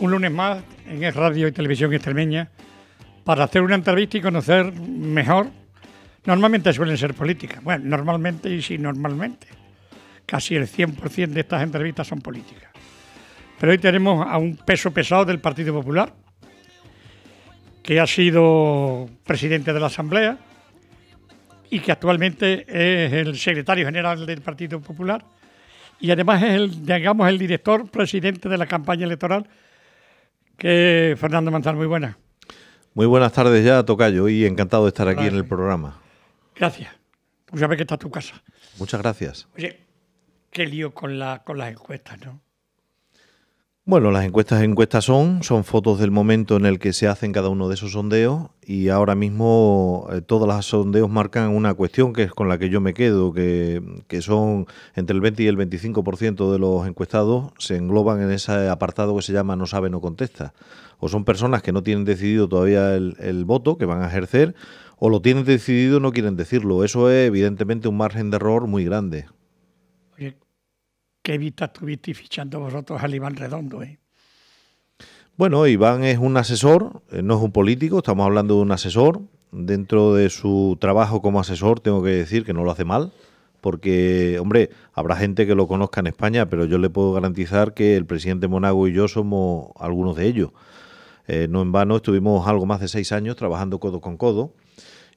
Un lunes más en el Radio y Televisión Extremeña para hacer una entrevista y conocer mejor. Normalmente suelen ser políticas. Bueno, normalmente y sí, normalmente. Casi el 100% de estas entrevistas son políticas. Pero hoy tenemos a un peso pesado del Partido Popular, que ha sido presidente de la Asamblea y que actualmente es el secretario general del Partido Popular y además es el, digamos, el director presidente de la campaña electoral, que Fernando Manzano. Muy buena. Muy buenas tardes ya, Tocayo, y encantado de estar aquí en el programa. Gracias. Pues ya ve que está tu casa. Muchas gracias. Oye, qué lío con, la, con las encuestas, ¿no? Bueno, las encuestas encuestas son, son fotos del momento en el que se hacen cada uno de esos sondeos y ahora mismo eh, todas todos los sondeos marcan una cuestión que es con la que yo me quedo, que, son entre el 20 y el 25% de los encuestados se engloban en ese apartado que se llama no sabe, no contesta. O son personas que no tienen decidido todavía el, el voto que van a ejercer o lo tienen decidido y no quieren decirlo. Eso es evidentemente un margen de error muy grande qué vista estuvisteis fichando vosotros al Iván Redondo. Eh? Bueno, Iván es un asesor, eh, no es un político, estamos hablando de un asesor. Dentro de su trabajo como asesor tengo que decir que no lo hace mal, porque, hombre, habrá gente que lo conozca en España, pero yo le puedo garantizar que el presidente Monago y yo somos algunos de ellos. Eh, no en vano, estuvimos algo más de seis años trabajando codo con codo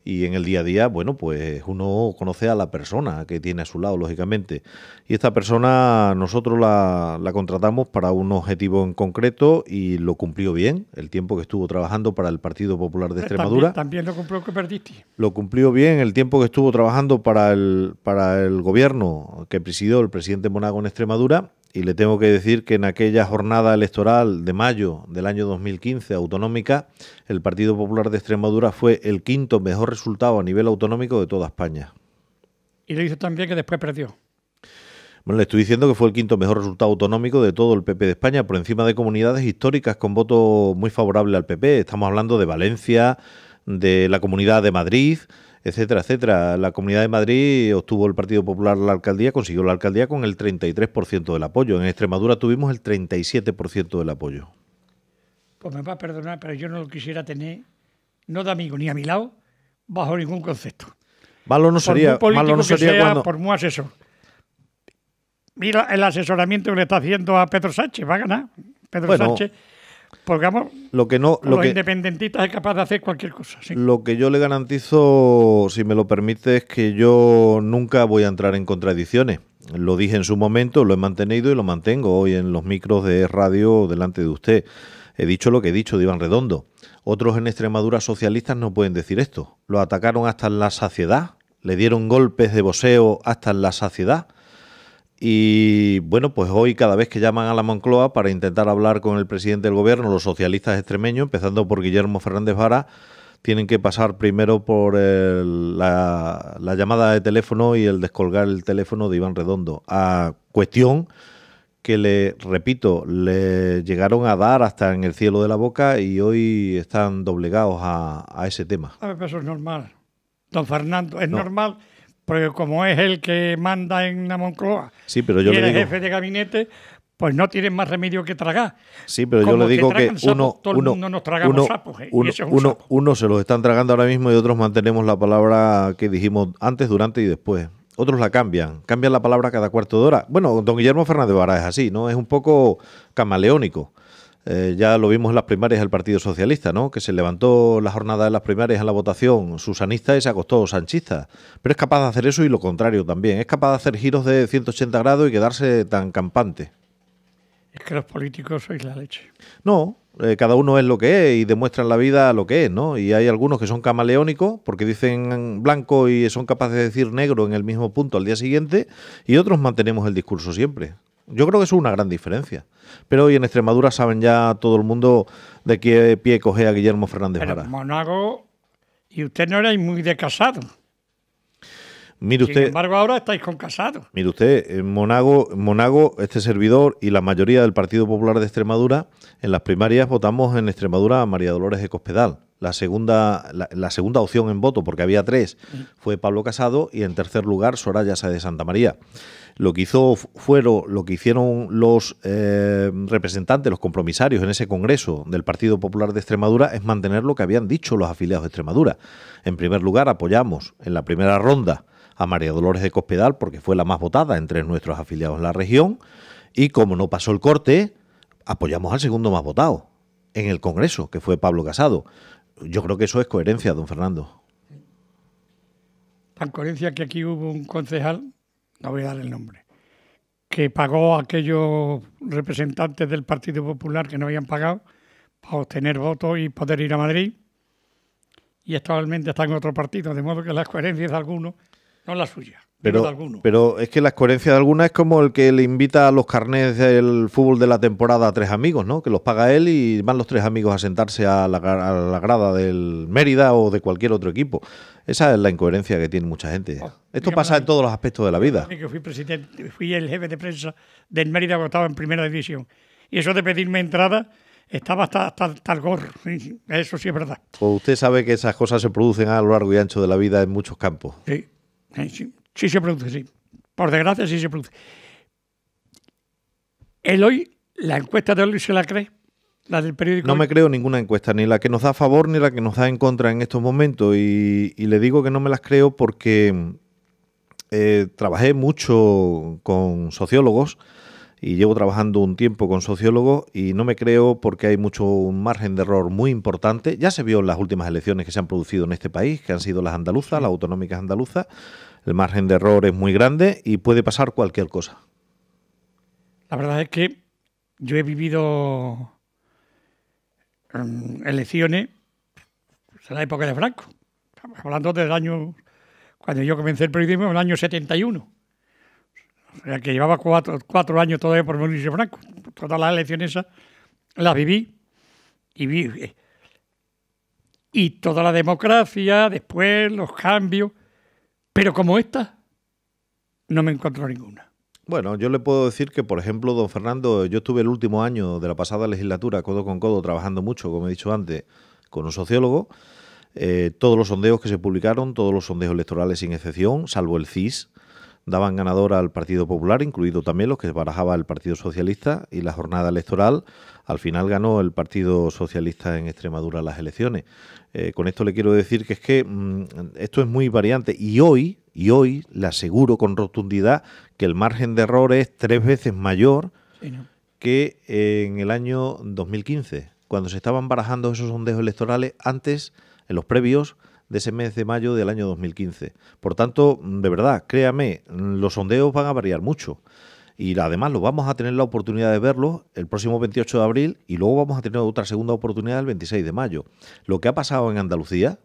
y en el día a día, bueno, pues uno conoce a la persona que tiene a su lado, lógicamente. Y esta persona nosotros la, contratamos para un objetivo en concreto y lo cumplió bien, el tiempo que estuvo trabajando para el Partido Popular de Extremadura. También, lo cumplió que perdiste. Lo cumplió bien el tiempo que estuvo trabajando para el, para el gobierno que presidió el presidente Monago en Extremadura y le tengo que decir que en aquella jornada electoral de mayo del año 2015 autonómica, el Partido Popular de Extremadura fue el quinto mejor resultado a nivel autonómico de toda España. Y le dice también que después perdió. Bueno, le estoy diciendo que fue el quinto mejor resultado autonómico de todo el PP de España, por encima de comunidades históricas con voto muy favorable al PP. Estamos hablando de Valencia, de la Comunidad de Madrid, etcétera, etcétera. La Comunidad de Madrid obtuvo el Partido Popular la alcaldía, consiguió la alcaldía con el 33% del apoyo. En Extremadura tuvimos el 37% del apoyo. Pues me va a perdonar, pero yo no lo quisiera tener, no de amigo ni a mi lado, bajo ningún concepto. Malo no sería, malo no sería que por muy asesor. Mira el asesoramiento que le está haciendo a Pedro Sánchez, va a ganar. Pedro Sánchez lo que no, lo los que, independentistas es capaz de hacer cualquier cosa. Lo que yo le garantizo, si me lo permite, es que yo nunca voy a entrar en contradicciones. Lo dije en su momento, lo he mantenido y lo mantengo hoy en los micros de radio delante de usted. He dicho lo que he dicho de Iván Redondo. Otros en Extremadura socialistas no pueden decir esto. Lo atacaron hasta en la saciedad, le dieron golpes de boseo hasta en la saciedad y bueno, pues hoy cada vez que llaman a la Moncloa para intentar hablar con el presidente del gobierno, los socialistas extremeños, empezando por Guillermo Fernández Vara, tienen que pasar primero por eh, la, llamada de teléfono y el descolgar el teléfono de Iván Redondo. A cuestión que le, repito, le llegaron a dar hasta en el cielo de la boca y hoy están doblegados a, ese tema. A ah, ver, pero eso es normal. Don Fernando, es normal porque como es el que manda en la Moncloa sí, pero y el jefe de gabinete, pues no tienen más remedio que tragar. Sí, pero yo le digo que, uno, el nos tragamos se los están tragando ahora mismo y otros mantenemos la palabra que dijimos antes, durante y después. Otros la cambian, cambian la palabra cada cuarto de hora. Bueno, don Guillermo Fernández Vara es así, ¿no? Es un poco camaleónico. Eh, ya lo vimos en las primarias del Partido Socialista, ¿no? Que se levantó la jornada de las primarias a la votación susanista y se acostó sanchista. Pero es capaz de hacer eso y lo contrario también. Es capaz de hacer giros de 180 grados y quedarse tan campante. Es que los políticos sois la leche. No, eh, cada uno es lo que es y demuestran la vida lo que es, ¿no? Y hay algunos que son camaleónicos porque dicen blanco y son capaces de decir negro en el mismo punto al día siguiente y otros mantenemos el discurso siempre. Yo creo que eso es una gran diferencia. Pero hoy en Extremadura saben ya todo el mundo de qué pie coge a Guillermo Fernández Monago, y usted no era muy de casado. Mire usted, Sin embargo, ahora estáis con casado. Mire usted, Monago, Monago, este servidor y la mayoría del Partido Popular de Extremadura, en las primarias votamos en Extremadura a María Dolores de Cospedal, La segunda, la, segunda opción en voto, porque había tres, fue Pablo Casado y en tercer lugar Soraya Sáez de Santa María. Lo que hizo fueron, lo que hicieron los eh, representantes, los compromisarios en ese congreso del Partido Popular de Extremadura es mantener lo que habían dicho los afiliados de Extremadura. En primer lugar, apoyamos en la primera ronda a María Dolores de Cospedal porque fue la más votada entre nuestros afiliados en la región y como no pasó el corte, apoyamos al segundo más votado en el Congreso, que fue Pablo Casado. Yo creo que eso es coherencia, don Fernando. Tan coherencia que aquí hubo un concejal no voy a dar el nombre, que pagó a aquellos representantes del Partido Popular que no habían pagado para obtener votos y poder ir a Madrid. Y actualmente está en otro partido, de modo que la coherencia de algunos no es la Pero, pero, es que la coherencia de alguna es como el que le invita a los carnés del fútbol de la temporada a tres amigos, ¿no? Que los paga él y van los tres amigos a sentarse a a la grada del Mérida o de cualquier otro equipo. Esa es la incoherencia que tiene mucha gente. Oh, Esto pasa en todos los aspectos de la vida. Que fui, presidente, fui el jefe de prensa del Mérida cuando estaba en primera división. Y eso de pedirme entrada estaba hasta, hasta, el gorro. Eso sí es verdad. Pues usted sabe que esas cosas se producen a lo largo y ancho de la vida en muchos campos. Sí, sí, se produce, sí. Por desgracia sí se produce. El hoy, la encuesta de hoy se la cree no me creo ninguna encuesta, ni la que nos da a favor ni la que nos da en contra en estos momentos. Y, le digo que no me las creo porque eh, trabajé mucho con sociólogos y llevo trabajando un tiempo con sociólogos y no me creo porque hay mucho un margen de error muy importante. Ya se vio en las últimas elecciones que se han producido en este país, que han sido las andaluzas, las autonómicas andaluzas. El margen de error es muy grande y puede pasar cualquier cosa. La verdad es que yo he vivido Em, elecciones, de pues, la época de Franco. Estamos hablando del año, cuando yo comencé el periodismo, en el año 71. O sea, que llevaba cuatro, años todavía por Mauricio Franco. Todas las elecciones esas las viví y vi. Eh, y toda la democracia, después los cambios, pero como esta, no me encontró ninguna. Bueno, yo le puedo decir que, por ejemplo, don Fernando, yo estuve el último año de la pasada legislatura codo con codo trabajando mucho, como he dicho antes, con un sociólogo. Eh, todos los sondeos que se publicaron, todos los sondeos electorales sin excepción, salvo el CIS, daban ganador al Partido Popular, incluido también los que barajaba el Partido Socialista y la jornada electoral. Al final ganó el Partido Socialista en Extremadura las elecciones. Eh, con esto le quiero decir que es que mm, esto es muy variante y hoy y hoy le aseguro con rotundidad que el margen de error es tres veces mayor que en el año 2015, cuando se estaban barajando esos sondeos electorales antes, en los previos de ese mes de mayo del año 2015. Por tanto, de verdad, créame, los sondeos van a variar mucho. Y además lo vamos a tener la oportunidad de verlo el próximo 28 de abril y luego vamos a tener otra segunda oportunidad el 26 de mayo. Lo que ha pasado en Andalucía,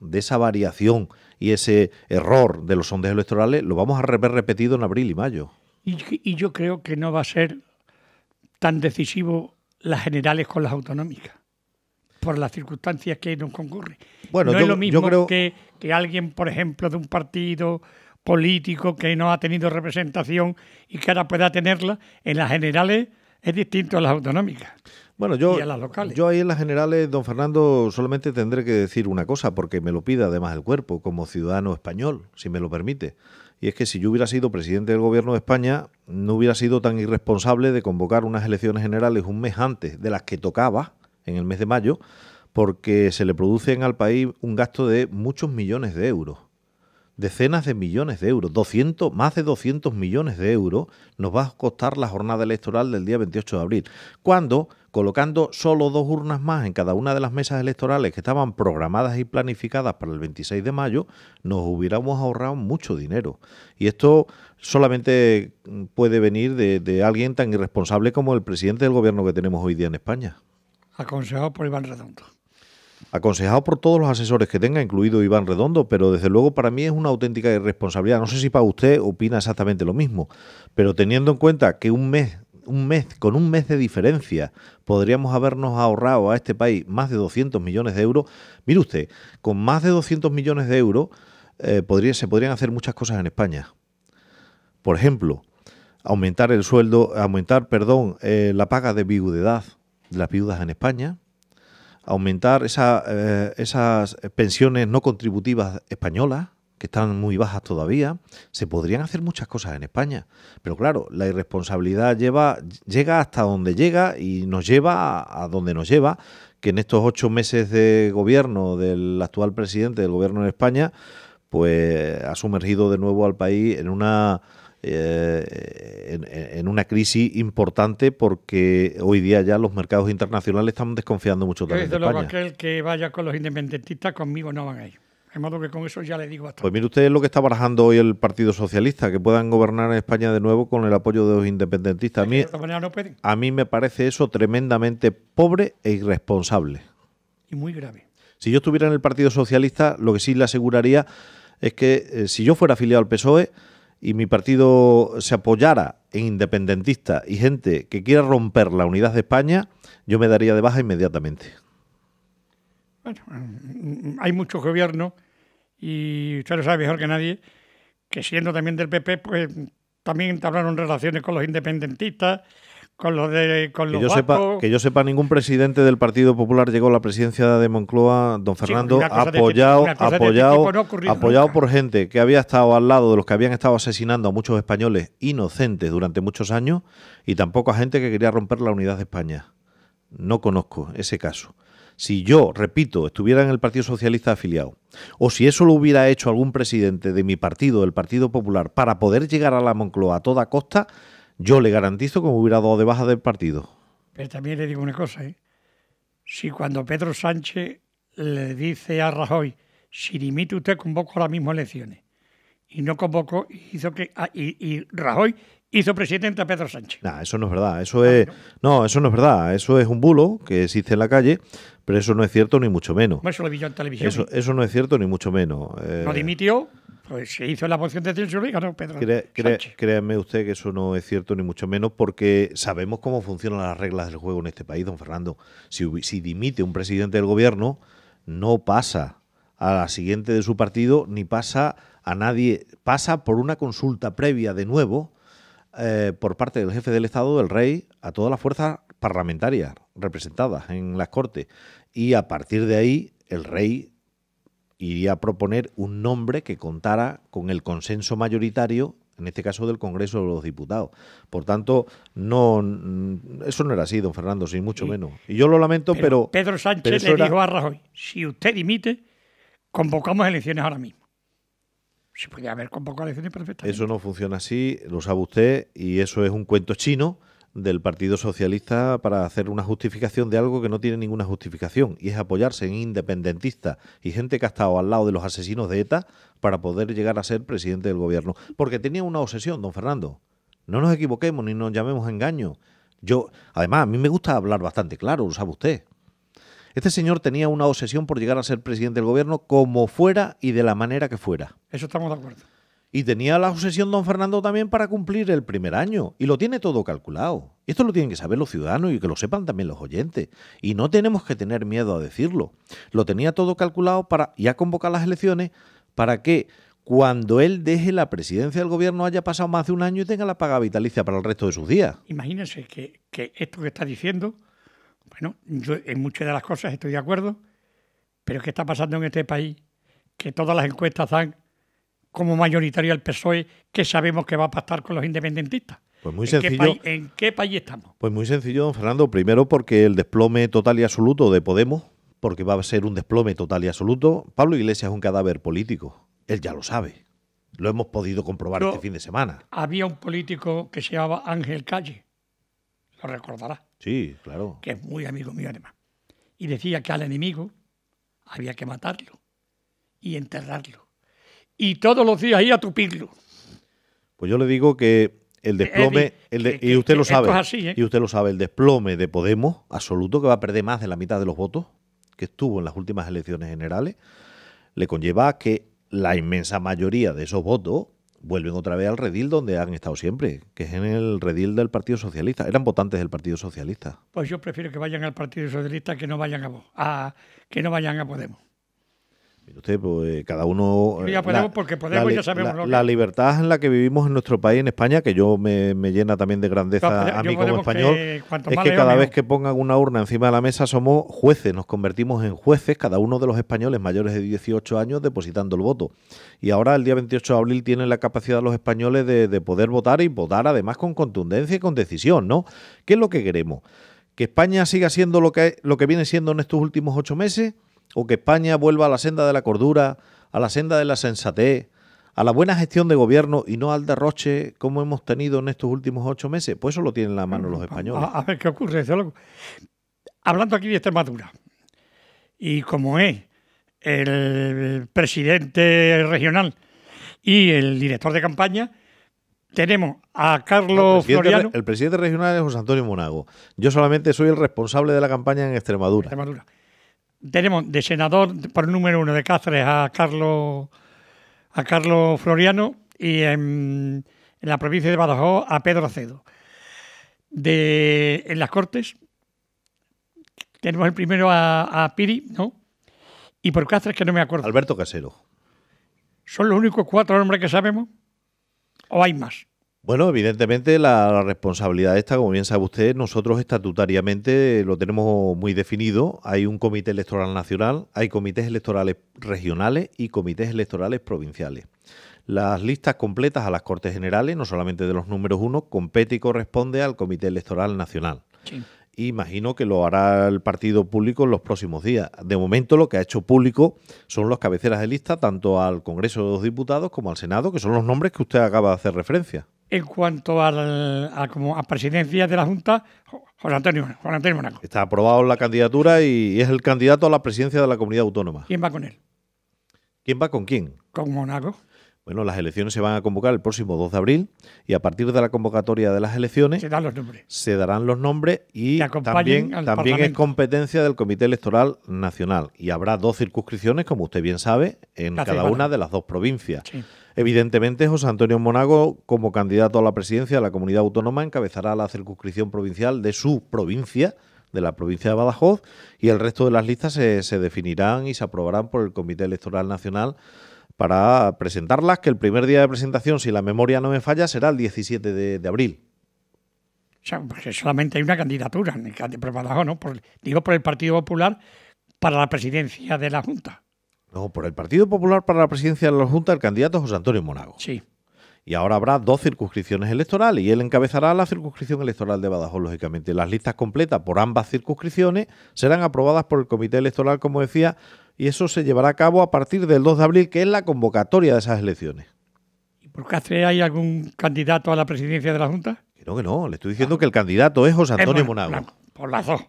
de esa variación y ese error de los sondeos electorales lo vamos a ver repetido en abril y mayo. Y, yo creo que no va a ser tan decisivo las generales con las autonómicas, por las circunstancias que nos concurren. Bueno, no es lo mismo que alguien, por ejemplo, de un partido político que no ha tenido representación y que ahora pueda tenerla, en las generales es distinto a las autonómicas. Bueno, yo, ahí en las generales, don Fernando, solamente tendré que decir una cosa, porque me lo pide además el cuerpo, como ciudadano español, si me lo permite. Y es que si yo hubiera sido presidente del Gobierno de España, no hubiera sido tan irresponsable de convocar unas elecciones generales un mes antes de las que tocaba, en el mes de mayo, porque se le produce en al país un gasto de muchos millones de euros decenas de millones de euros, más de 200 millones de euros nos va a costar la jornada electoral del día 28 de abril, cuando colocando solo dos urnas más en cada una de las mesas electorales que estaban programadas y planificadas para el 26 de mayo, nos hubiéramos ahorrado mucho dinero. Y esto solamente puede venir de, de alguien tan irresponsable como el presidente del gobierno que tenemos hoy día en España. Aconsejado por Iván Redondo aconsejado por todos los asesores que tenga, incluido Iván Redondo, pero desde luego para mí es una auténtica irresponsabilidad. No sé si para usted opina exactamente lo mismo, pero teniendo en cuenta que un mes, un mes, con un mes de diferencia, podríamos habernos ahorrado a este país más de 200 millones de euros. Mire usted, con más de 200 millones de euros eh, se podrían hacer muchas cosas en España. Por ejemplo, aumentar el sueldo, aumentar, perdón, eh, la paga de viudedad de las viudas en España aumentar esa, eh, esas pensiones no contributivas españolas, que están muy bajas todavía, se podrían hacer muchas cosas en España. Pero claro, la irresponsabilidad lleva, llega hasta donde llega y nos lleva a, donde nos lleva, que en estos ocho meses de gobierno del actual presidente del gobierno de España, pues ha sumergido de nuevo al país en una eh, en, una crisis importante porque hoy día ya los mercados internacionales están desconfiando mucho de España. aquel que vaya con los independentistas conmigo no van a modo que con eso ya le digo Pues mire usted lo que está barajando hoy el Partido Socialista, que puedan gobernar en España de nuevo con el apoyo de los independentistas. A mí, me parece eso tremendamente pobre e irresponsable. Y muy grave. Si yo estuviera en el Partido Socialista, lo que sí le aseguraría es que eh, si yo fuera afiliado al PSOE, y mi partido se apoyara en independentistas y gente que quiera romper la unidad de España, yo me daría de baja inmediatamente. Bueno, mm, hay muchos gobiernos y usted lo sabe mejor que nadie, que siendo también del PP, pues también entablaron relaciones con los independentistas que, yo sepa, ningún presidente del Partido Popular llegó a la presidencia de Moncloa, don Fernando, este apoyado, este apoyado, apoyado por gente que había estado al lado de los que habían estado asesinando a muchos españoles inocentes durante muchos años y tampoco a gente que quería romper la unidad de España. No conozco ese caso. Si yo, repito, estuviera en el Partido Socialista afiliado, o si eso lo hubiera hecho algún presidente de mi partido, el Partido Popular, para poder llegar a la Moncloa a toda costa, yo le garantizo que me hubiera dado de baja del partido. Pero también le digo una cosa, ¿eh? Si cuando Pedro Sánchez le dice a Rajoy, si limite usted convoco las mismas elecciones, y no convoco hizo que... Ah, y Rajoy hizo presidente a Pedro Sánchez. eso no es verdad. Eso es no, eso no es verdad. Eso es un bulo que existe en la calle, pero eso no es cierto ni mucho menos. eso Eso, no es cierto ni mucho menos. No eh. dimitió. Pues se hizo la moción de censura y ganó Pedro. Sánchez. usted que eso no es cierto ni mucho menos porque sabemos cómo funcionan las reglas del juego en este país, don Fernando. Si, si dimite un presidente del gobierno, no pasa a la siguiente de su partido ni pasa a nadie. Pasa por una consulta previa de nuevo eh, por parte del jefe del Estado, del rey, a todas las fuerzas parlamentarias representadas en las Cortes. Y a partir de ahí, el rey iría a proponer un nombre que contara con el consenso mayoritario en este caso del Congreso de los Diputados. Por tanto, no eso no era así, don Fernando, sin mucho menos. Y yo lo lamento, pero... Pedro Sánchez le dijo a Rajoy, si usted dimite, convocamos elecciones ahora mismo. Pues eso no funciona así, lo sabe usted, y eso es un cuento chino del Partido Socialista para hacer una justificación de algo que no tiene ninguna justificación y es apoyarse en independentistas y gente que ha estado al lado de los asesinos de ETA para poder llegar a ser presidente del gobierno. Porque tenía una obsesión, don Fernando. No nos equivoquemos ni nos llamemos engaño. Yo, además, a mí me gusta hablar bastante claro, lo sabe usted. Este señor tenía una obsesión por llegar a ser presidente del gobierno como fuera y de la manera que fuera. Eso estamos de acuerdo. Y tenía la obsesión don Fernando también para cumplir el primer año. Y lo tiene todo calculado. Esto lo tienen que saber los ciudadanos y que lo sepan también los oyentes. Y no tenemos que tener miedo a decirlo. Lo tenía todo calculado para ya convocar las elecciones para que cuando él deje la presidencia del gobierno haya pasado más de un año y tenga la paga vitalicia para el resto de sus días. Imagínense que, que esto que está diciendo bueno, yo en muchas de las cosas estoy de acuerdo, pero ¿qué está pasando en este país? Que todas las encuestas dan como mayoritario al PSOE que sabemos que va a pactar con los independentistas. Pues muy sencillo. ¿En qué país estamos? Pues muy sencillo, don Fernando. Primero porque el desplome total y absoluto de Podemos, porque va a ser un desplome total y absoluto. Pablo Iglesias es un cadáver político. Él ya lo sabe. Lo hemos podido comprobar este fin de semana. Había un político que se llamaba Ángel Calle. Lo recordará. Sí, claro. Que es muy amigo mío además. Y decía que al enemigo había que matarlo y enterrarlo. Y todos los días ir a tupirlo. Pues yo le digo que el desplome, y usted lo sabe, ¿eh? y usted lo sabe, el desplome de Podemos, absoluto, que va a perder más de la mitad de los votos que estuvo en las últimas elecciones generales, le conlleva que la inmensa mayoría de esos votos vuelven otra vez al redil donde han estado siempre, que es en el redil del Partido Socialista. Eran votantes del Partido Socialista. Pues yo prefiero que vayan al Partido Socialista que no vayan a, a que no vayan a Podemos. Usted, pues, eh, cada uno. la, libertad en la que vivimos en nuestro país, en España, que yo me, me llena también de grandeza a mí como español, es que cada vez que pongan una urna encima de la mesa somos jueces, nos convertimos en jueces, cada uno de los españoles mayores de 18 años depositando el voto. Y ahora, el día 28 de abril, tienen la capacidad los españoles de, poder votar y votar además con contundencia y con decisión, ¿no? ¿Qué es lo que queremos? ¿Que España siga siendo lo que, lo que viene siendo en estos últimos ocho meses? o que España vuelva a la senda de la cordura, a la senda de la sensatez, a la buena gestión de gobierno y no al derroche como hemos tenido en estos últimos ocho meses. Pues eso lo tienen en la mano los españoles. A, ver qué ocurre. Hablando aquí de Extremadura, y como es el presidente regional y el director de campaña, tenemos a Carlos el El presidente regional es José Antonio Monago. Yo solamente soy el responsable de la campaña en Extremadura. Extremadura tenemos de senador por el número uno de Cáceres a Carlos a Carlos Floriano y en, la provincia de Badajoz a Pedro Acedo. en las Cortes tenemos el primero a, a Piri, ¿no? Y por Cáceres que no me acuerdo. Alberto Casero. ¿Son los únicos cuatro nombres que sabemos? ¿O hay más? Bueno, evidentemente la, responsabilidad esta, como bien sabe usted, nosotros estatutariamente lo tenemos muy definido. Hay un comité electoral nacional, hay comités electorales regionales y comités electorales provinciales. Las listas completas a las Cortes Generales, no solamente de los números uno, compete y corresponde al Comité Electoral Nacional. Imagino que lo hará el partido público en los próximos días. De momento lo que ha hecho público son las cabeceras de lista tanto al Congreso de los Diputados como al Senado, que son los nombres que usted acaba de hacer referencia en cuanto al, a, como a presidencia de la Junta, Juan Antonio, Monaco. Está aprobado la candidatura y es el candidato a la presidencia de la comunidad autónoma. ¿Quién va con él? ¿Quién va con quién? Con Monaco. Bueno, las elecciones se van a convocar el próximo 2 de abril y a partir de la convocatoria de las elecciones se, los nombres. se darán los nombres y también, también es competencia del Comité Electoral Nacional. Y habrá dos circunscripciones, como usted bien sabe, en cada una de las dos provincias. Sí. Evidentemente, José Antonio Monago, como candidato a la presidencia de la comunidad autónoma, encabezará la circunscripción provincial de su provincia, de la provincia de Badajoz, y el resto de las listas se, definirán y se aprobarán por el Comité Electoral Nacional para presentarlas, que el primer día de presentación, si la memoria no me falla, será el 17 de, abril. O pues solamente hay una candidatura en el de Badajoz, ¿no? digo, por el Partido Popular para la presidencia de la Junta. No, por el Partido Popular para la presidencia de la Junta, el candidato es José Antonio Monago. Sí. Y ahora habrá dos circunscripciones electorales y él encabezará la circunscripción electoral de Badajoz, lógicamente. Las listas completas por ambas circunscripciones serán aprobadas por el Comité Electoral, como decía, y eso se llevará a cabo a partir del 2 de abril, que es la convocatoria de esas elecciones. ¿Y por hace hay algún candidato a la presidencia de la Junta? Creo que no. Le estoy diciendo que el candidato es José Antonio Monago. por las dos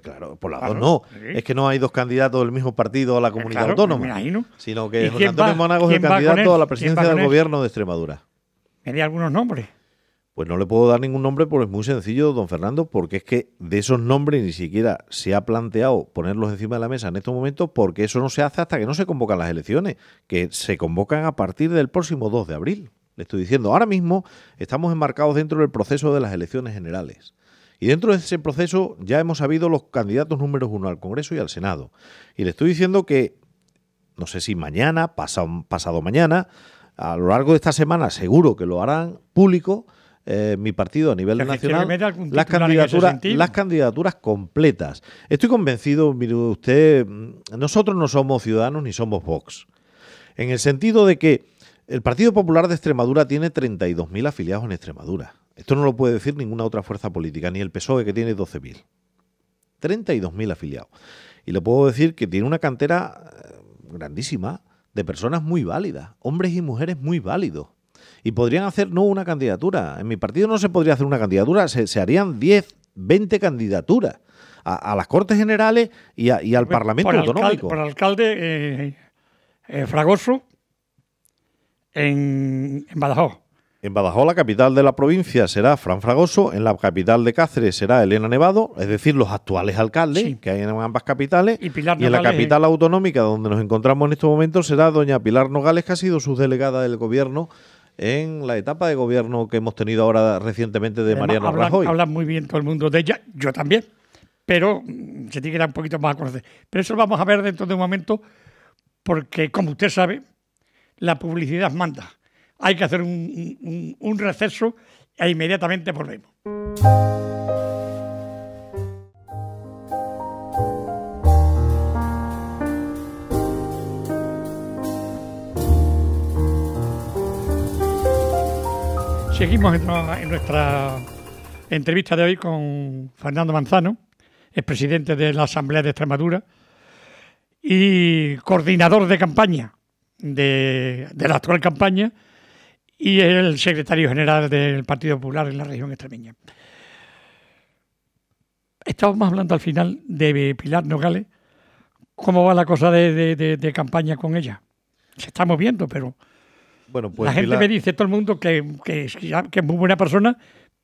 claro, por las dos no. Es que no hay dos candidatos del mismo partido a la eh, comunidad autónoma. sino que José Antonio es el candidato a la presidencia del gobierno de Extremadura. Tenía algunos nombres? Pues no le puedo dar ningún nombre porque es muy sencillo, don Fernando, porque es que de esos nombres ni siquiera se ha planteado ponerlos encima de la mesa en estos momentos porque eso no se hace hasta que no se convocan las elecciones, que se convocan a partir del próximo 2 de abril. Le estoy diciendo, ahora mismo estamos enmarcados dentro del proceso de las elecciones generales. Y dentro de ese proceso ya hemos habido los candidatos números uno al Congreso y al Senado. Y le estoy diciendo que, no sé si mañana, pasado, pasado mañana, a lo largo de esta semana seguro que lo harán público. Eh, mi partido a nivel nacional las candidaturas, las candidaturas completas. Estoy convencido, mire usted, nosotros no somos ciudadanos ni somos Vox. En el sentido de que el Partido Popular de Extremadura tiene 32.000 afiliados en Extremadura. Esto no lo puede decir ninguna otra fuerza política, ni el PSOE que tiene 12.000. 32.000 afiliados. Y le puedo decir que tiene una cantera eh, grandísima de personas muy válidas, hombres y mujeres muy válidos. Y podrían hacer no una candidatura. En mi partido no se podría hacer una candidatura, se, harían 10, 20 candidaturas a, las Cortes Generales y, al Parlamento Autonómico. por alcalde eh, eh, Fragoso en Badajoz. En Badajoz, la capital de la provincia, será Fran Fragoso, en la capital de Cáceres será Elena Nevado, es decir, los actuales alcaldes que hay en ambas capitales. Y, en la ¿eh? capital autonómica donde nos encontramos en estos momentos será doña Pilar Nogales, que ha sido su delegada del gobierno en la etapa de gobierno que hemos tenido ahora recientemente de Mariano hablan, Rajoy. Habla muy bien todo el mundo de ella, yo también, pero mm, se tiene que dar un poquito más a conocer. Pero eso lo vamos a ver dentro de un momento, porque como usted sabe, la publicidad manda hay que hacer un, receso e inmediatamente volvemos. Seguimos en, nuestra entrevista de hoy con Fernando Manzano, es presidente de la Asamblea de Extremadura y coordinador de campaña, de la actual campaña y el secretario general del Partido Popular en la región extremeña. Estábamos hablando al final de Pilar Nogales. ¿Cómo va la cosa de, campaña con ella? Se está moviendo, pero bueno, la pues gente me dice, todo el mundo, que, que, es muy buena persona,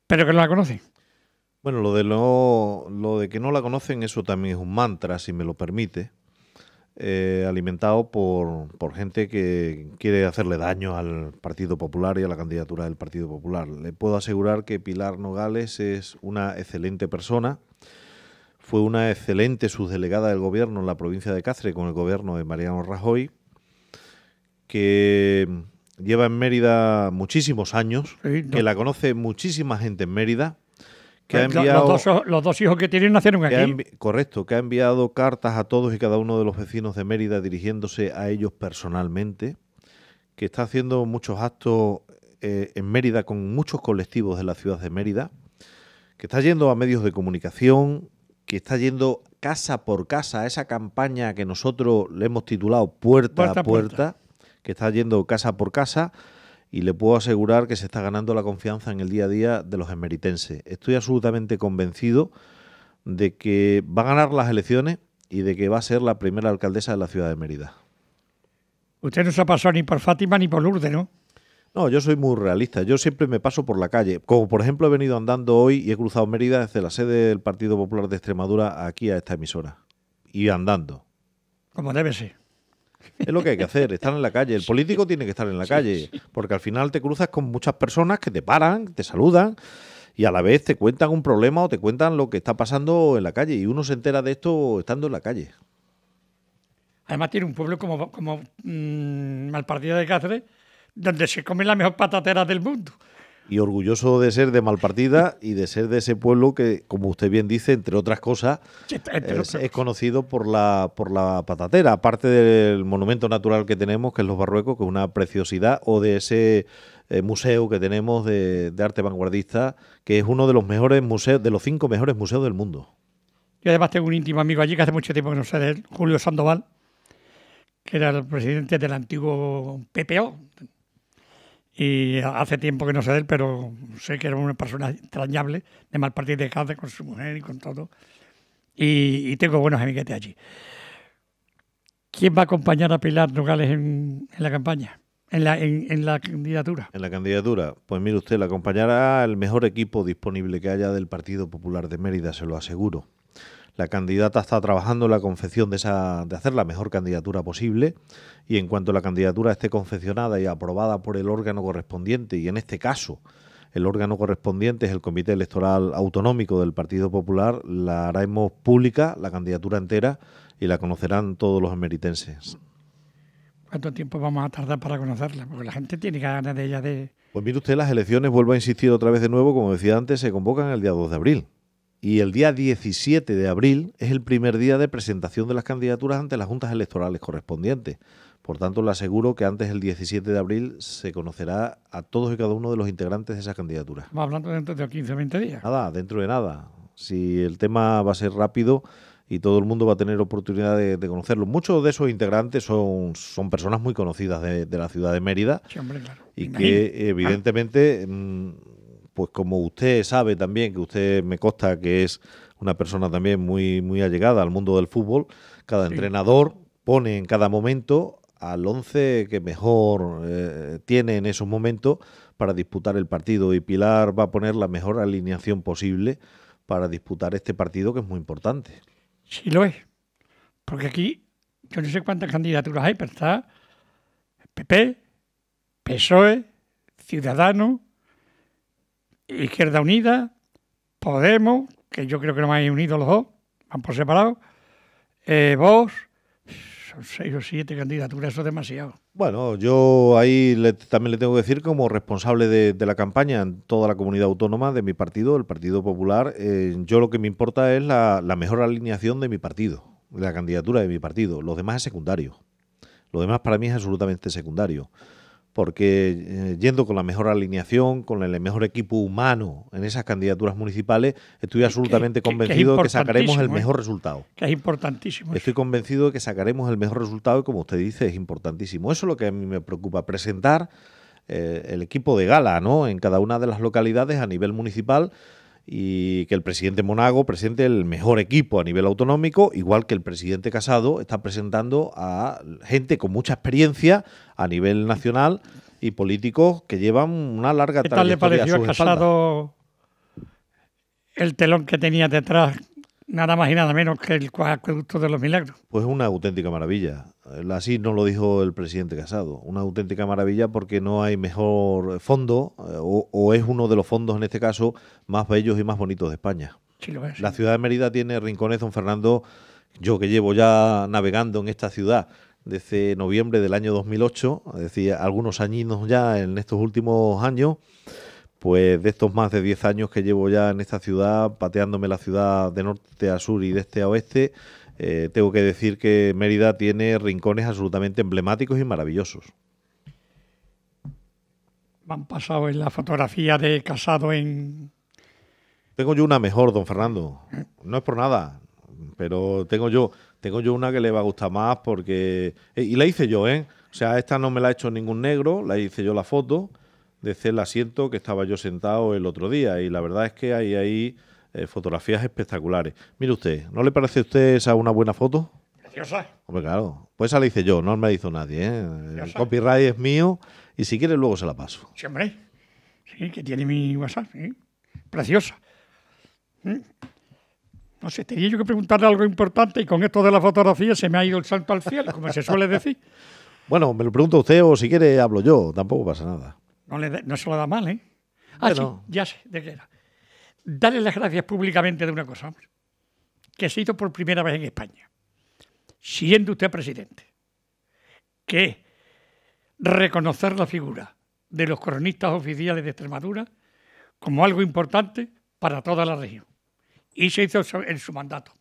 pero que no la conocen. Bueno, lo de, lo, lo de que no la conocen, eso también es un mantra, si me lo permite. Eh, alimentado por, gente que quiere hacerle daño al Partido Popular y a la candidatura del Partido Popular. Le puedo asegurar que Pilar Nogales es una excelente persona. Fue una excelente subdelegada del gobierno en la provincia de Cáceres con el gobierno de Mariano Rajoy, que lleva en Mérida muchísimos años, que la conoce muchísima gente en Mérida que eh, enviado, los, dos, hijos que tienen nacieron aquí. correcto, que ha enviado cartas a todos y cada uno de los vecinos de Mérida dirigiéndose a ellos personalmente, que está haciendo muchos actos eh, en Mérida con muchos colectivos de la ciudad de Mérida, que está yendo a medios de comunicación, que está yendo casa por casa a esa campaña que nosotros le hemos titulado Puerta, a puerta, que está yendo casa por casa y le puedo asegurar que se está ganando la confianza en el día a día de los emeritenses. Estoy absolutamente convencido de que va a ganar las elecciones y de que va a ser la primera alcaldesa de la ciudad de Mérida. Usted no se ha pasado ni por Fátima ni por Lourdes, ¿no? No, yo soy muy realista. Yo siempre me paso por la calle. Como por ejemplo he venido andando hoy y he cruzado Mérida desde la sede del Partido Popular de Extremadura aquí a esta emisora. Y andando. Como debe ser. Es lo que hay que hacer, estar en la calle. El político tiene que estar en la calle, porque al final te cruzas con muchas personas que te paran, te saludan y a la vez te cuentan un problema o te cuentan lo que está pasando en la calle. Y uno se entera de esto estando en la calle. Además tiene un pueblo como, como mm, Malpartida de Cáceres, donde se come la mejor patatera del mundo y orgulloso de ser de Malpartida y de ser de ese pueblo que, como usted bien dice, entre otras cosas, es, conocido por la, por la patatera, aparte del monumento natural que tenemos, que es los Barruecos, que es una preciosidad, o de ese eh, museo que tenemos de, arte vanguardista, que es uno de los mejores museos, de los cinco mejores museos del mundo. Yo además tengo un íntimo amigo allí que hace mucho tiempo que no sé Julio Sandoval, que era el presidente del antiguo PPO, y hace tiempo que no sé de él, pero sé que era una persona entrañable, de mal partido de casa con su mujer y con todo. Y, y, tengo buenos amiguetes allí. ¿Quién va a acompañar a Pilar Nogales en, la campaña? En la, en la, candidatura. En la candidatura. Pues mire usted, la acompañará el mejor equipo disponible que haya del Partido Popular de Mérida, se lo aseguro. La candidata está trabajando en la confección de, esa, de hacer la mejor candidatura posible y en cuanto la candidatura esté confeccionada y aprobada por el órgano correspondiente, y en este caso el órgano correspondiente es el Comité Electoral Autonómico del Partido Popular, la haremos pública, la candidatura entera, y la conocerán todos los emeritenses. ¿Cuánto tiempo vamos a tardar para conocerla? Porque la gente tiene ganas de ella de... Pues mire usted, las elecciones, vuelvo a insistir otra vez de nuevo, como decía antes, se convocan el día 2 de abril y el día 17 de abril es el primer día de presentación de las candidaturas ante las juntas electorales correspondientes. Por tanto, le aseguro que antes del 17 de abril se conocerá a todos y cada uno de los integrantes de esas candidaturas. Va hablando dentro de 15, 20 días. Nada, dentro de nada. Si el tema va a ser rápido y todo el mundo va a tener oportunidad de, conocerlo. Muchos de esos integrantes son, son personas muy conocidas de, la ciudad de Mérida. Y que, evidentemente, ah. mm, pues como usted sabe también, que usted me consta que es una persona también muy, muy allegada al mundo del fútbol, cada entrenador pone en cada momento al 11 que mejor eh, tiene en esos momentos para disputar el partido y Pilar va a poner la mejor alineación posible para disputar este partido que es muy importante. Sí lo es, porque aquí yo no sé cuántas candidaturas hay, pero está PP, PSOE, Ciudadano. Izquierda Unida, Podemos, que yo creo que no me han unido los dos, van por separado, eh, Vos, son seis o siete candidaturas, eso es demasiado. Bueno, yo ahí también le tengo que decir, como responsable de, la campaña en toda la comunidad autónoma de mi partido, el Partido Popular, eh, yo lo que me importa es la, mejor alineación de mi partido, la candidatura de mi partido. Los demás es secundario. Lo demás para mí es absolutamente secundario porque eh, yendo con la mejor alineación, con el mejor equipo humano en esas candidaturas municipales, estoy absolutamente convencido de que sacaremos el ¿eh? mejor resultado. Que es importantísimo. Estoy convencido de que sacaremos el mejor resultado y como usted dice, es importantísimo. Eso es lo que a mí me preocupa, presentar eh, el equipo de gala ¿no? en cada una de las localidades a nivel municipal y que el presidente Monago presente el mejor equipo a nivel autonómico, igual que el presidente Casado está presentando a gente con mucha experiencia a nivel nacional y políticos que llevan una larga ¿Qué tal le pareció a Casado el telón que tenía detrás, nada más y nada menos que el acueducto de los milagros? Pues una auténtica maravilla. Así nos lo dijo el presidente Casado. Una auténtica maravilla porque no hay mejor fondo, eh, o, es uno de los fondos en este caso más bellos y más bonitos de España. La ciudad de Mérida tiene rincones, don Fernando. Yo que llevo ya navegando en esta ciudad desde noviembre del año 2008, es decir, algunos añinos ya en estos últimos años, pues de estos más de 10 años que llevo ya en esta ciudad, pateándome la ciudad de norte a sur y de este a oeste, eh, tengo que decir que Mérida tiene rincones absolutamente emblemáticos y maravillosos. Me han pasado en la fotografía de casado en... Tengo yo una mejor, don Fernando. No es por nada, pero tengo yo, tengo yo una que le va a gustar más porque... Eh, y la hice yo, ¿eh? O sea, esta no me la ha hecho ningún negro, la hice yo la foto desde el asiento que estaba yo sentado el otro día. Y la verdad es que hay ahí... ahí eh, fotografías espectaculares. Mire usted, ¿no le parece a usted esa una buena foto? Preciosa. Hombre, claro. Pues esa la hice yo, no me la hizo nadie. ¿eh? El copyright es mío y si quiere luego se la paso. Sí, Sí, que tiene mi WhatsApp. Preciosa. ¿Mm? No sé, tenía yo que preguntarle algo importante y con esto de la fotografía se me ha ido el salto al cielo, como se suele decir. Bueno, me lo pregunto usted o si quiere hablo yo, tampoco pasa nada. No, se lo da mal, ¿eh? Ah, sí, ya sé de qué era darle las gracias públicamente de una cosa, que se hizo por primera vez en España, siendo usted presidente, que es reconocer la figura de los cronistas oficiales de Extremadura como algo importante para toda la región. Y se hizo en su mandato.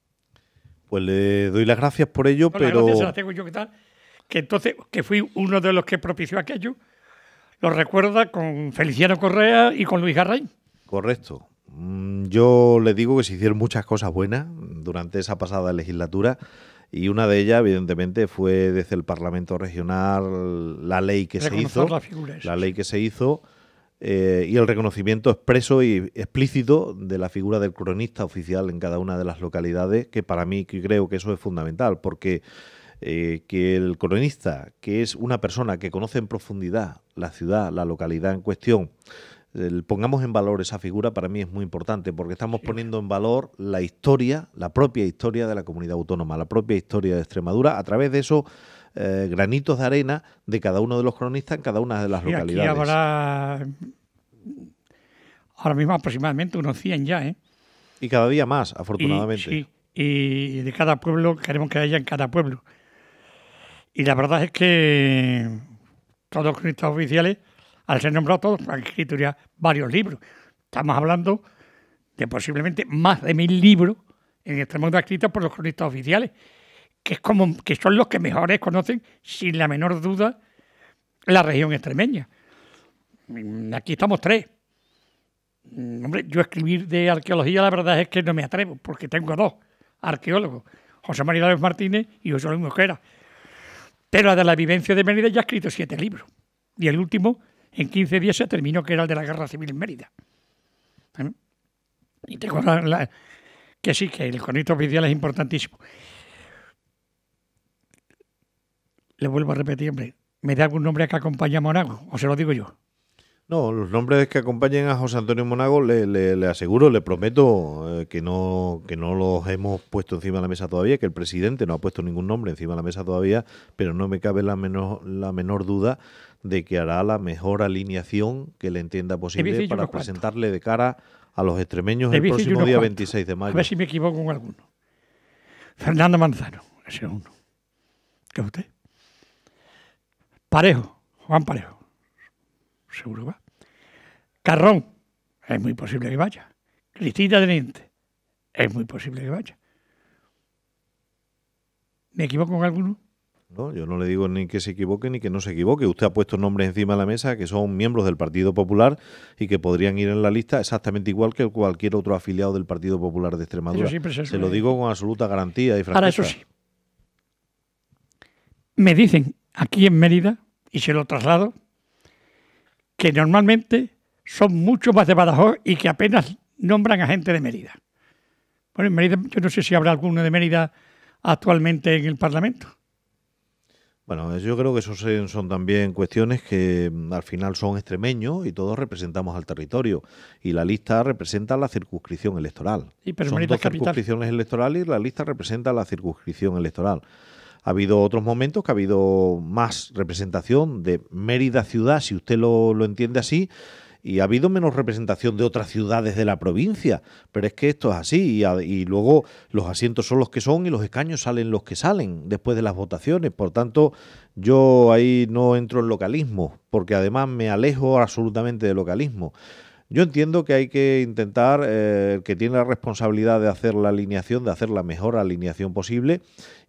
Pues le doy las gracias por ello, pero... Las gracias se las tengo yo que tal, que entonces, que fui uno de los que propició aquello, lo recuerda con Feliciano Correa y con Luis Garrain. Correcto. Mm, yo le digo que se hicieron muchas cosas buenas durante esa pasada legislatura y una de ellas, evidentemente, fue desde el Parlamento Regional la ley que se hizo, la, ley que se hizo eh, y el reconocimiento expreso y explícito de la figura del cronista oficial en cada una de las localidades, que para mí creo que eso es fundamental, porque eh, que el cronista, que es una persona que conoce en profundidad la ciudad, la localidad en cuestión, pongamos en valor esa figura para mí es muy importante, porque estamos poniendo en valor la historia, la propia historia de la comunidad autónoma, la propia historia de Extremadura, a través de esos eh, granitos de arena de cada uno de los cronistas en cada una de las localidades. Aquí habrá ahora mismo aproximadamente unos 100 ya. ¿eh? Y cada día más, afortunadamente. sí, y de cada pueblo, queremos que haya en cada pueblo. Y la verdad es que todos los cronistas oficiales al ser nombrados todos, han escrito ya varios libros. Estamos hablando de posiblemente más de mil libros en este mundo escritos por los cronistas oficiales, que, es como, que son los que mejores conocen, sin la menor duda, la región extremeña. Mm, aquí estamos tres. Mm, hombre, yo escribir de arqueología la verdad es que no me atrevo, porque tengo dos arqueólogos, José María López Martínez y José Luis Mosquera. Pero de la vivencia de Mérida ya he escrito siete libros. Y el último en 15 días se terminó, que era el de la Guerra Civil en Mérida. ¿Eh? Y tengo la, la, que sí, que el conito oficial es importantísimo. Le vuelvo a repetir, hombre, ¿me da algún nombre que acompañe a Monago? ¿O se lo digo yo? No, los nombres que acompañen a José Antonio Monago, le, aseguro, le prometo eh, que, no, que no los hemos puesto encima de la mesa todavía, que el presidente no ha puesto ningún nombre encima de la mesa todavía, pero no me cabe la menor, la menor duda de que hará la mejor alineación que le entienda posible para presentarle de cara a los extremeños el próximo día 26 de mayo. A ver si me equivoco con alguno. Fernando Manzano, ese es uno. ¿Qué es usted? Parejo, Juan Parejo. Seguro va. Carrón, es muy posible que vaya. Cristina Teniente, es muy posible que vaya. ¿Me equivoco con alguno? ¿no? Yo no le digo ni que se equivoque ni que no se equivoque. Usted ha puesto nombres encima de la mesa que son miembros del Partido Popular y que podrían ir en la lista exactamente igual que cualquier otro afiliado del Partido Popular de Extremadura. Se, lo ¿eh? digo con absoluta garantía y franqueza. Ahora, eso sí. Me dicen aquí en Mérida, y se lo traslado, que normalmente son mucho más de Badajoz y que apenas nombran a gente de Mérida. Bueno, en Mérida, yo no sé si habrá alguno de Mérida actualmente en el Parlamento. Bueno, yo creo que esos son también cuestiones que mm, al final son extremeños y todos representamos al territorio. Y la lista representa la circunscripción electoral. Y pero son dos circunscripciones electorales y la lista representa la circunscripción electoral. Ha habido otros momentos que ha habido más representación de Mérida ciudad, si usted lo, lo entiende así, y ha habido menos representación de otras ciudades de la provincia, pero es que esto es así y, luego los asientos son los que son y los escaños salen los que salen después de las votaciones, por tanto yo ahí no entro en localismo, porque además me alejo absolutamente del localismo. Yo entiendo que hay que intentar, eh, que tiene la responsabilidad de hacer la alineación, de hacer la mejor alineación posible,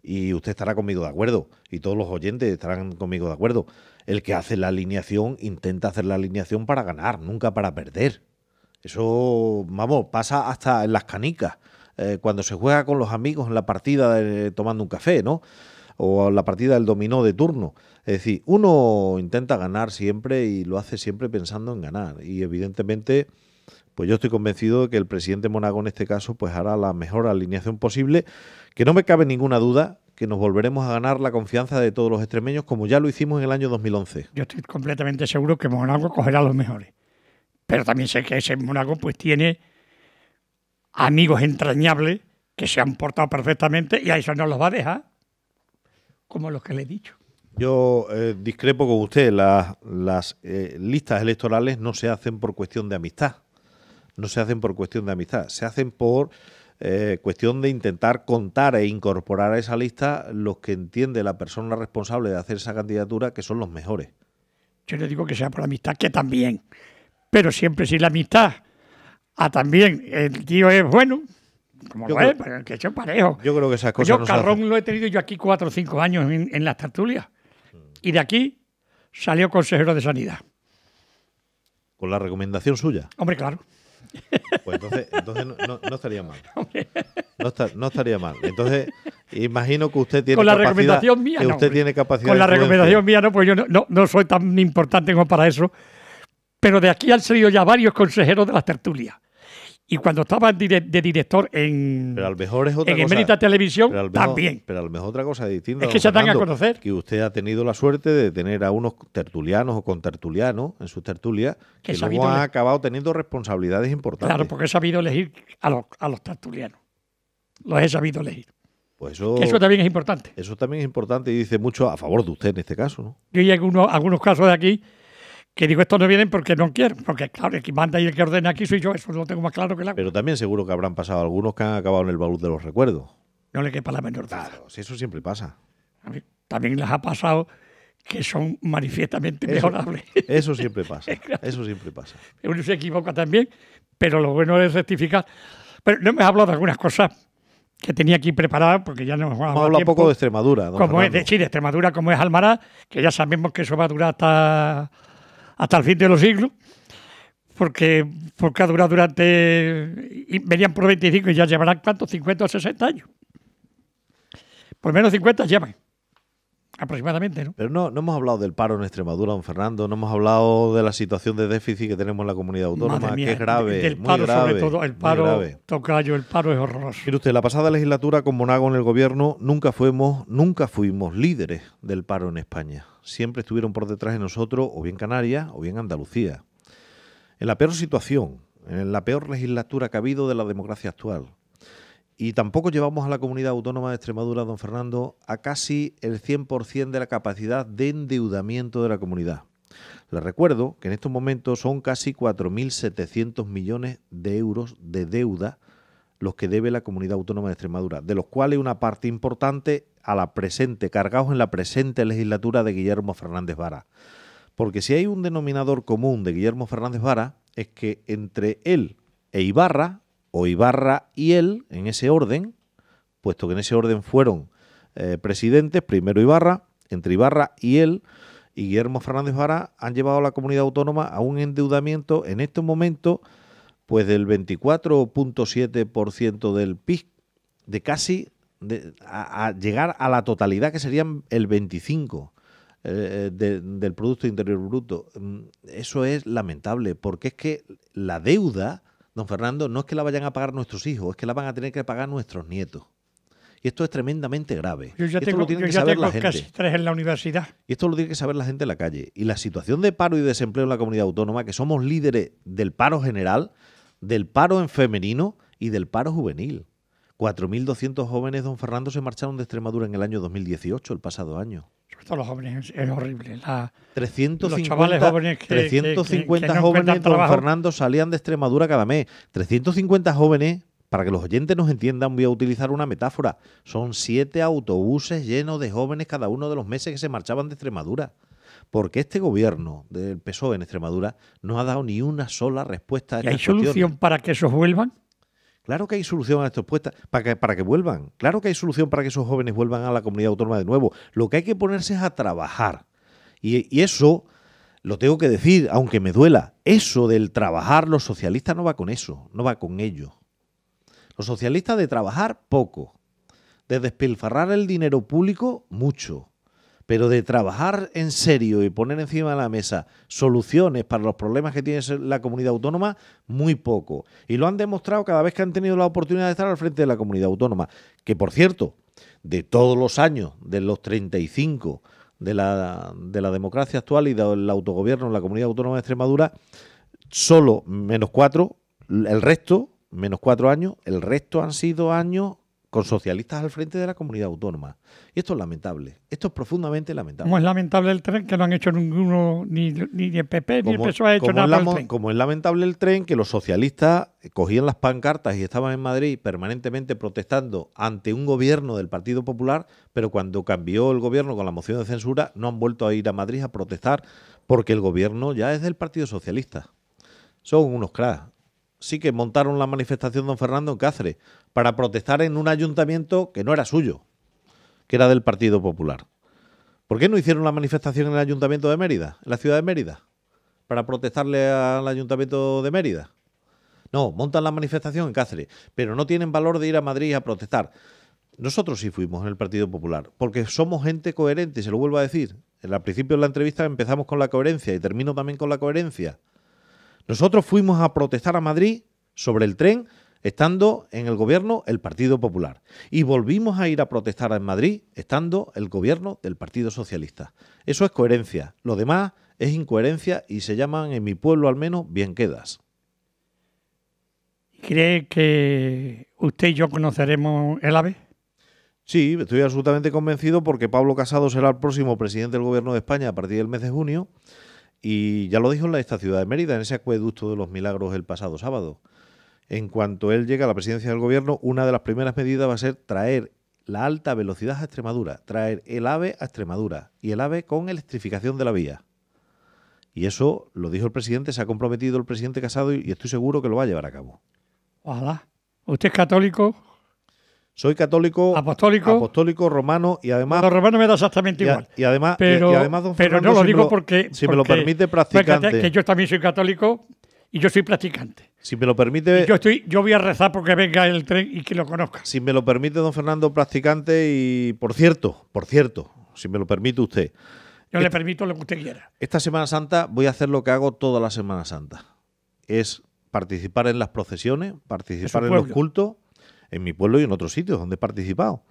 y usted estará conmigo de acuerdo, y todos los oyentes estarán conmigo de acuerdo. El que hace la alineación intenta hacer la alineación para ganar, nunca para perder. Eso, vamos, pasa hasta en las canicas, eh, cuando se juega con los amigos en la partida de, tomando un café, ¿no? o la partida del dominó de turno. Es decir, uno intenta ganar siempre y lo hace siempre pensando en ganar. Y evidentemente, pues yo estoy convencido de que el presidente Monago en este caso pues hará la mejor alineación posible, que no me cabe ninguna duda que nos volveremos a ganar la confianza de todos los extremeños como ya lo hicimos en el año 2011. Yo estoy completamente seguro que Monago cogerá los mejores. Pero también sé que ese Monago pues tiene amigos entrañables que se han portado perfectamente y a eso no los va a dejar como los que le he dicho. Yo eh, discrepo con usted, las, eh, listas electorales no se hacen por cuestión de amistad, no se hacen por cuestión de amistad, se hacen por eh, cuestión de intentar contar e incorporar a esa lista los que entiende la persona responsable de hacer esa candidatura que son los mejores. Yo le digo que sea por amistad, que también, pero siempre si la amistad, a ah, también el tío es bueno, como yo creo, que parejo. Yo creo que esas cosas. Yo Carrón lo he tenido yo aquí cuatro o cinco años en, las tertulias. Mm. Y de aquí salió consejero de sanidad. ¿Con la recomendación suya? Hombre, claro. Pues entonces, no, estaría mal. No, estaría mal. Entonces, imagino que usted tiene la recomendación que usted tiene capacidad. Con la recomendación mía, no, pues yo no, soy tan importante como para eso. Pero de aquí han salido ya varios consejeros de las tertulias. Y cuando estaba de, director en. Televisión también. Pero a lo mejor otra cosa distinta. Es que se dan a conocer. Que usted ha tenido la suerte de tener a unos tertulianos o contertulianos en sus tertulias que, no luego acabado teniendo responsabilidades importantes. Claro, porque he sabido elegir a los, a los tertulianos. Los he sabido elegir. Pues eso, también es importante. Eso también es importante y dice mucho a favor de usted en este caso. ¿no? Yo hay algunos, algunos casos de aquí que digo, estos no vienen porque no quieren, porque claro, el que manda y el que ordena aquí soy yo, eso lo tengo más claro que la Pero también seguro que habrán pasado algunos que han acabado en el baúl de los recuerdos. No le quepa la menor duda. Claro, si eso siempre pasa. también les ha pasado que son manifiestamente eso, Eso siempre pasa, eso siempre pasa. Uno se equivoca también, pero lo bueno es rectificar. Pero no me has hablado de algunas cosas que tenía aquí preparadas, porque ya no nos vamos a hablar un poco de Extremadura. como es, de, Chile Extremadura, como es Almará, que ya sabemos que eso va a durar hasta hasta el fin de los siglos, porque, ha durado durante. Venían por 25 y ya llevarán cuántos, 50 o 60 años. Por menos 50 llevan. Aproximadamente, ¿no? Pero no, hemos hablado del paro en Extremadura, don Fernando, no hemos hablado de la situación de déficit que tenemos en la comunidad autónoma, que es grave. paro, sobre todo, el paro, tocayo, el paro es horroroso. Mire usted, la pasada legislatura con Monago en el gobierno nunca fuimos, nunca fuimos líderes del paro en España. Siempre estuvieron por detrás de nosotros, o bien Canarias, o bien Andalucía. En la peor situación, en la peor legislatura que ha habido de la democracia actual, y tampoco llevamos a la comunidad autónoma de Extremadura, don Fernando, a casi el 100% de la capacidad de endeudamiento de la comunidad. Les recuerdo que en estos momentos son casi 4.700 millones de euros de deuda los que debe la comunidad autónoma de Extremadura, de los cuales una parte importante a la presente, cargados en la presente legislatura de Guillermo Fernández Vara. Porque si hay un denominador común de Guillermo Fernández Vara, es que entre él e Ibarra o Ibarra y él, en ese orden, puesto que en ese orden fueron eh, presidentes, primero Ibarra, entre Ibarra y él, y Guillermo Fernández Vara han llevado a la comunidad autónoma a un endeudamiento en este momento, pues del 24.7% del PIB, de casi a, llegar a la totalidad que serían el 25 eh, eh, del Producto Interior Bruto. Mm, eso es lamentable porque es que la deuda don Fernando, no es que la vayan a pagar nuestros hijos, es que la van a tener que pagar nuestros nietos. Y esto es tremendamente grave. Yo ya tengo, que la gente. casi tres en la universidad. Y esto lo tiene que saber la gente en la calle. Y la situación de paro y desempleo en la comunidad autónoma, que somos líderes del paro general, del paro en femenino y del paro juvenil. 4.200 jóvenes, don Fernando, se marcharon de Extremadura en el año 2018, el pasado año sobre los jóvenes, es horrible. 350, los jóvenes que, 350 jóvenes, Fernando, salían de Extremadura cada mes. 350 jóvenes, para que los oyentes nos entiendan, voy a utilizar una metáfora. Son siete autobuses llenos de jóvenes cada uno de los meses que se marchaban de Extremadura. Porque este gobierno del PSOE en Extremadura no ha dado ni una sola respuesta a ¿Y ¿Hay solución para que esos vuelvan? Claro que hay solución a estas para que, para que vuelvan. Claro que hay solución para que esos jóvenes vuelvan a la comunidad autónoma de nuevo. Lo que hay que ponerse es a trabajar. Y, y eso lo tengo que decir, aunque me duela. Eso del trabajar, los socialistas no va con eso, no va con ello. Los socialistas de trabajar, poco. De despilfarrar el dinero público, mucho pero de trabajar en serio y poner encima de la mesa soluciones para los problemas que tiene la comunidad autónoma, muy poco. Y lo han demostrado cada vez que han tenido la oportunidad de estar al frente de la comunidad autónoma. Que por cierto, de todos los años, de los 35 de la, de la democracia actual y del autogobierno en la comunidad autónoma de Extremadura, solo menos cuatro, el resto, menos cuatro años, el resto han sido años con socialistas al frente de la comunidad autónoma. Y esto es lamentable, esto es profundamente lamentable. Como es lamentable el tren, que no han hecho ninguno, ni, el PP, ni el PSOE ha hecho nada. Como es lamentable el tren, que los socialistas cogían las pancartas y estaban en Madrid permanentemente protestando ante un gobierno del Partido Popular, pero cuando cambió el gobierno con la moción de censura, no han vuelto a ir a Madrid a protestar porque el gobierno ya es del Partido Socialista. Son unos cracks sí que montaron la manifestación don Fernando en Cáceres para protestar en un ayuntamiento que no era suyo, que era del Partido Popular. ¿Por qué no hicieron la manifestación en el ayuntamiento de Mérida, en la ciudad de Mérida, para protestarle al ayuntamiento de Mérida? No, montan la manifestación en Cáceres, pero no tienen valor de ir a Madrid a protestar. Nosotros sí fuimos en el Partido Popular, porque somos gente coherente, se lo vuelvo a decir. Al principio de la entrevista empezamos con la coherencia y termino también con la coherencia. Nosotros fuimos a protestar a Madrid sobre el tren, estando en el gobierno el Partido Popular. Y volvimos a ir a protestar en Madrid, estando el gobierno del Partido Socialista. Eso es coherencia. Lo demás es incoherencia y se llaman, en mi pueblo al menos, bien quedas. ¿Cree que usted y yo conoceremos el AVE? Sí, estoy absolutamente convencido porque Pablo Casado será el próximo presidente del Gobierno de España a partir del mes de junio y ya lo dijo en esta ciudad de Mérida, en ese acueducto de los milagros el pasado sábado. En cuanto él llegue a la presidencia del gobierno, una de las primeras medidas va a ser traer la alta velocidad a Extremadura, traer el AVE a Extremadura y el AVE con electrificación de la vía. Y eso lo dijo el presidente, se ha comprometido el presidente Casado y estoy seguro que lo va a llevar a cabo. Ojalá. ¿Usted es católico, soy católico, apostólico, romano y además. Los romanos me da exactamente igual. Y, además, pero, además pero no lo digo porque. Si me lo permite, practicante. que yo también soy católico y yo soy practicante. Si me lo permite. yo, estoy, yo voy a rezar porque venga el tren y que lo conozca. Si me lo permite, don Fernando, practicante y. Por cierto, por cierto, si me lo permite usted. Yo le permito lo que usted quiera. Esta Semana Santa voy a hacer lo que hago toda la Semana Santa: es participar en las procesiones, participar en los cultos en mi pueblo y en otros sitios donde he participado.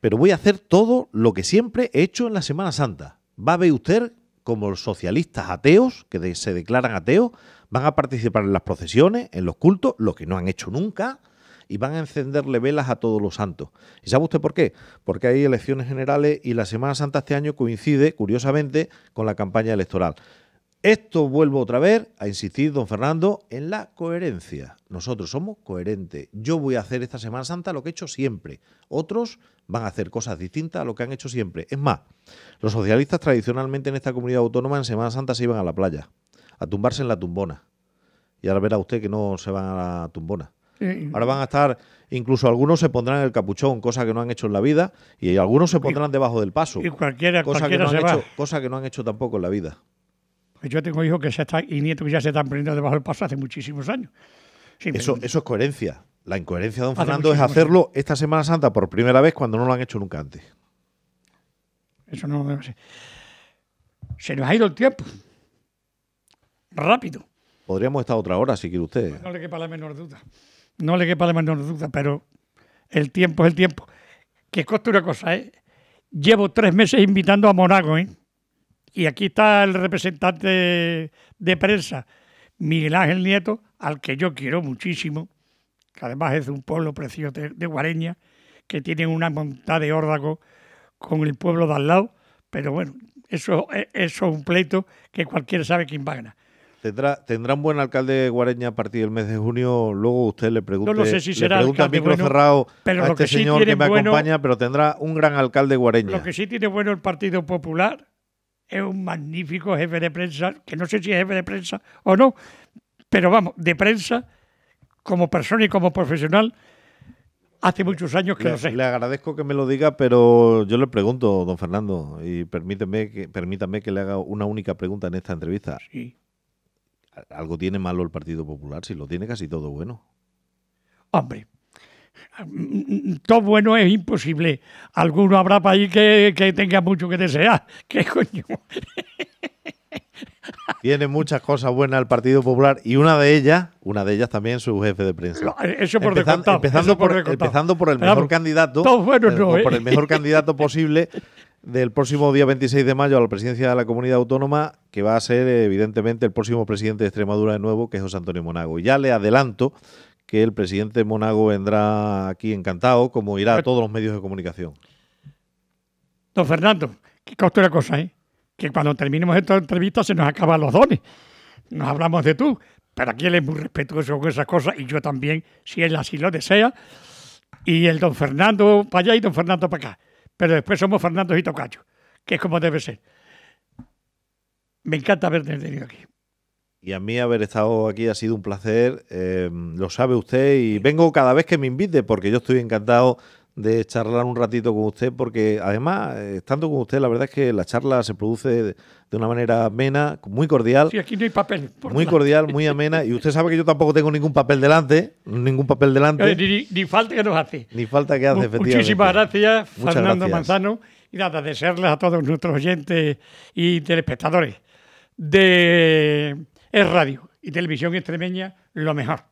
Pero voy a hacer todo lo que siempre he hecho en la Semana Santa. Va a ver usted como los socialistas ateos, que se declaran ateos, van a participar en las procesiones, en los cultos, lo que no han hecho nunca, y van a encenderle velas a todos los santos. ¿Y sabe usted por qué? Porque hay elecciones generales y la Semana Santa este año coincide, curiosamente, con la campaña electoral. Esto vuelvo otra vez a insistir, don Fernando, en la coherencia. Nosotros somos coherentes. Yo voy a hacer esta Semana Santa lo que he hecho siempre. Otros van a hacer cosas distintas a lo que han hecho siempre. Es más, los socialistas tradicionalmente en esta comunidad autónoma en Semana Santa se iban a la playa, a tumbarse en la tumbona. Y ahora verá usted que no se van a la tumbona. Ahora van a estar, incluso algunos se pondrán el capuchón, cosa que no han hecho en la vida, y algunos se pondrán debajo del paso. Y cualquiera, cosa, que no han Hecho, cosa que no han hecho tampoco en la vida. Yo tengo hijos que se están, y nietos que ya se están prendiendo debajo del paso hace muchísimos años. Eso, eso es coherencia. La incoherencia de don Fernando es hacerlo esta Semana Santa por primera vez cuando no lo han hecho nunca antes. Eso no lo sé. Se nos ha ido el tiempo. Rápido. Podríamos estar otra hora si quiere usted. No le quepa la menor duda. No le quepa la menor duda, pero el tiempo es el tiempo. Que coste una cosa, ¿eh? Llevo tres meses invitando a Monago, ¿eh? Y aquí está el representante de prensa, Miguel Ángel Nieto, al que yo quiero muchísimo, que además es de un pueblo precioso de, Guareña, que tiene una montada de órdago con el pueblo de al lado, pero bueno, eso, eh, es un pleito que cualquiera sabe quién va a ¿Tendrá, ¿Tendrá un buen alcalde de Guareña a partir del mes de junio? Luego usted le pregunta. No sé si será. Le pregunta micro cerrado pero este señor que me acompaña, pero tendrá un gran alcalde de Guareña. Lo que sí tiene bueno el Partido Popular es un magnífico jefe de prensa, que no sé si es jefe de prensa o no, pero vamos, de prensa, como persona y como profesional, hace muchos años que no lo sé. Le agradezco que me lo diga, pero yo le pregunto, don Fernando, y que, permítame que le haga una única pregunta en esta entrevista. Sí. Algo tiene malo el Partido Popular, si lo tiene casi todo bueno. Hombre, Mm, mm, todo bueno es imposible. Alguno habrá para que, que tenga mucho que desear. ¿Qué coño? Tiene muchas cosas buenas el Partido Popular y una de ellas, una de ellas también su jefe de prensa. Eso por empezando, empezando, por, el mejor candidato, ¿eh? por el mejor candidato posible del próximo día 26 de mayo a la presidencia de la comunidad autónoma, que va a ser evidentemente el próximo presidente de Extremadura de nuevo, que es José Antonio Monago. ya le adelanto que el presidente Monago vendrá aquí encantado, como irá a todos los medios de comunicación. Don Fernando, que costó cosa, ¿eh? que cuando terminemos esta entrevista se nos acaban los dones. Nos hablamos de tú, pero aquí él es muy respetuoso con esas cosas y yo también, si él así lo desea. Y el don Fernando para allá y don Fernando para acá. Pero después somos Fernando y Tocacho, que es como debe ser. Me encanta haberte tenido aquí. Y a mí haber estado aquí ha sido un placer, eh, lo sabe usted, y vengo cada vez que me invite, porque yo estoy encantado de charlar un ratito con usted, porque además, eh, estando con usted, la verdad es que la charla se produce de una manera amena, muy cordial. Sí, aquí no hay papel. muy cordial, muy amena. Y usted sabe que yo tampoco tengo ningún papel delante, ningún papel delante. Eh, ni, falta que nos hace. Ni falta que hace, efectivamente. Muchísimas gracias, Fernando Manzano. Y nada, desearles a todos nuestros oyentes y telespectadores de es radio y televisión extremeña lo mejor.